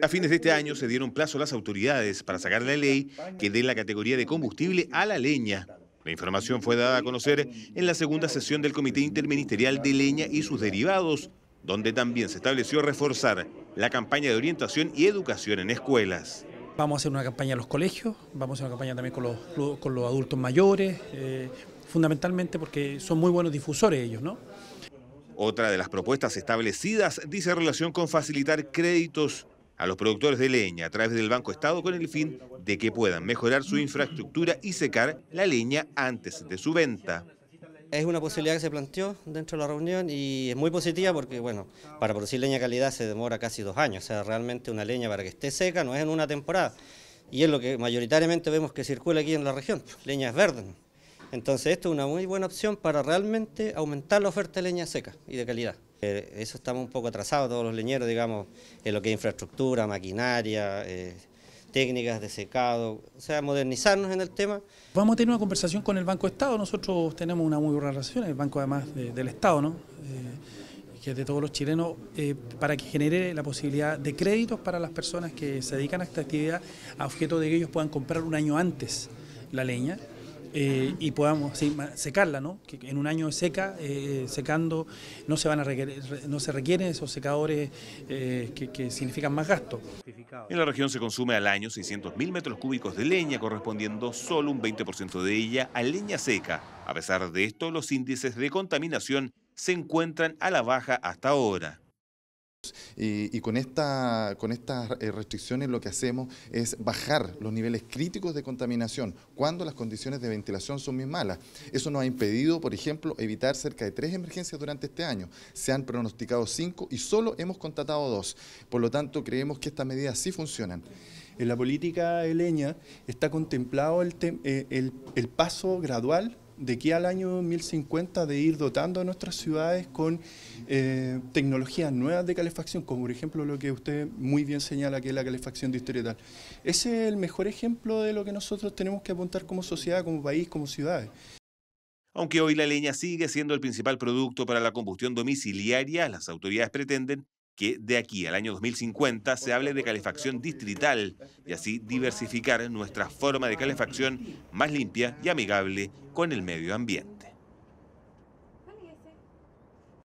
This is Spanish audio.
A fines de este año se dieron plazo a las autoridades para sacar la ley que dé la categoría de combustible a la leña. La información fue dada a conocer en la segunda sesión del Comité Interministerial de Leña y sus derivados, donde también se estableció reforzar la campaña de orientación y educación en escuelas. Vamos a hacer una campaña en los colegios, vamos a hacer una campaña también con los, con los adultos mayores, eh, fundamentalmente porque son muy buenos difusores ellos, ¿no? Otra de las propuestas establecidas dice relación con facilitar créditos a los productores de leña a través del Banco Estado con el fin de que puedan mejorar su infraestructura y secar la leña antes de su venta. Es una posibilidad que se planteó dentro de la reunión y es muy positiva porque, bueno, para producir leña calidad se demora casi dos años, o sea, realmente una leña para que esté seca no es en una temporada y es lo que mayoritariamente vemos que circula aquí en la región, pues, leñas verdes. Entonces, esto es una muy buena opción para realmente aumentar la oferta de leña seca y de calidad. Eh, eso estamos un poco atrasados todos los leñeros, digamos, en lo que es infraestructura, maquinaria, eh, técnicas de secado, o sea, modernizarnos en el tema. Vamos a tener una conversación con el Banco Estado, nosotros tenemos una muy buena relación, el Banco además del Estado, ¿no? Eh, que es de todos los chilenos, para que genere la posibilidad de créditos para las personas que se dedican a esta actividad, a objeto de que ellos puedan comprar un año antes la leña eh, y podamos secarla, ¿no? Que en un año seca, eh, secando, no se van a no se requieren esos secadores eh, que, que, significan más gasto. En la región se consume al año 600.000 metros cúbicos de leña, correspondiendo solo un 20% de ella a leña seca. A pesar de esto, los índices de contaminación se encuentran a la baja hasta ahora. Y, con, esta, con estas eh, restricciones lo que hacemos es bajar los niveles críticos de contaminación cuando las condiciones de ventilación son muy malas. Eso nos ha impedido, por ejemplo, evitar cerca de tres emergencias durante este año. Se han pronosticado cinco y solo hemos contratado dos. Por lo tanto, creemos que estas medidas sí funcionan. En la política leña está contemplado el eh, paso gradual de aquí al año 2050 de ir dotando a nuestras ciudades con eh, tecnologías nuevas de calefacción, como por ejemplo lo que usted muy bien señala que es la calefacción de historia distrital. Ese es el mejor ejemplo de lo que nosotros tenemos que apuntar como sociedad, como país, como ciudades. Aunque hoy la leña sigue siendo el principal producto para la combustión domiciliaria, las autoridades pretenden que de aquí al año 2050 se hable de calefacción distrital y así diversificar nuestra forma de calefacción más limpia y amigable con el medio ambiente.